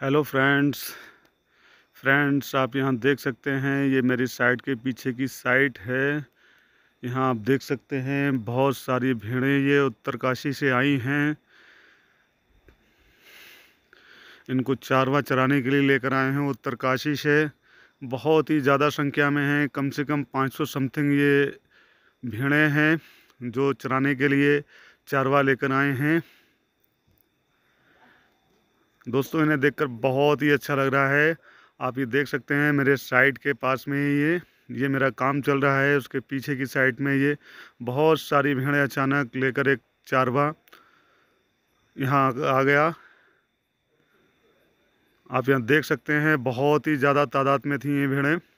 hello friends friends आप यहाँ देख सकते हैं ये मेरी साइट के पीछे की साइट है यहाँ आप देख सकते हैं बहुत सारी भीड़ें ये उत्तरकाशी से आई हैं इनको चारवा चराने के लिए लेकर आए हैं उत्तरकाशी से बहुत ही ज़्यादा संख्या में हैं कम से कम 500 समथिंग ये भेड़ें हैं जो चराने के लिए चारवा लेकर आए हैं दोस्तों इन्हें देखकर बहुत ही अच्छा लग रहा है आप ये देख सकते हैं मेरे साइड के पास में ही ये ये मेरा काम चल रहा है उसके पीछे की साइड में ये बहुत सारी भेड़ें अचानक लेकर एक चारवा यहाँ आ गया आप यहाँ देख सकते हैं बहुत ही ज़्यादा तादाद में थी ये भेड़ें